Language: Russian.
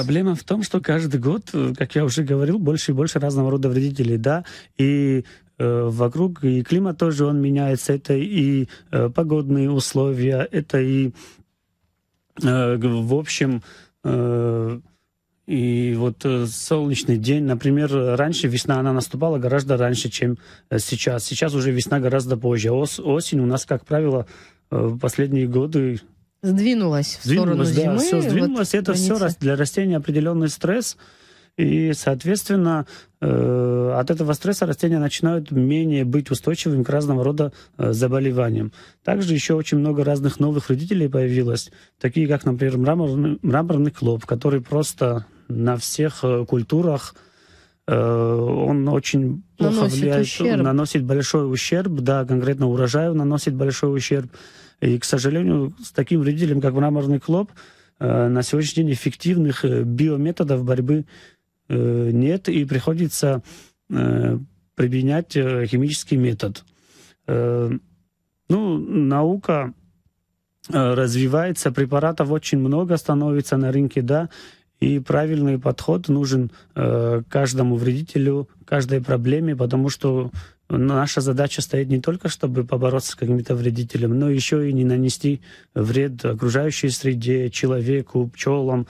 Проблема в том, что каждый год, э, как я уже говорил, больше и больше разного рода вредителей, да, и э, вокруг, и климат тоже, он меняется, это и э, погодные условия, это и, э, в общем, э, и вот э, солнечный день, например, раньше весна, она наступала гораздо раньше, чем э, сейчас. Сейчас уже весна гораздо позже. Ос осень у нас, как правило, в последние годы Сдвинулась. в сторону да, зимы. Все сдвинулось, вот это границы. все для растения определенный стресс. И, соответственно, э, от этого стресса растения начинают менее быть устойчивыми к разного рода э, заболеваниям. Также еще очень много разных новых вредителей появилось, такие как, например, мраморный, мраморный клоп, который просто на всех э, культурах э, он очень плохо наносит влияет, ущерб. наносит большой ущерб, да, конкретно урожаю наносит большой ущерб. И, к сожалению, с таким вредителем, как мраморный клоп, э, на сегодняшний день эффективных э, биометодов борьбы э, нет, и приходится применять химический метод. Ну, наука развивается, препаратов очень много становится на рынке, да, и правильный подход нужен э, каждому вредителю, каждой проблеме, потому что наша задача стоит не только, чтобы побороться с каким-то вредителем, но еще и не нанести вред окружающей среде, человеку, пчелам,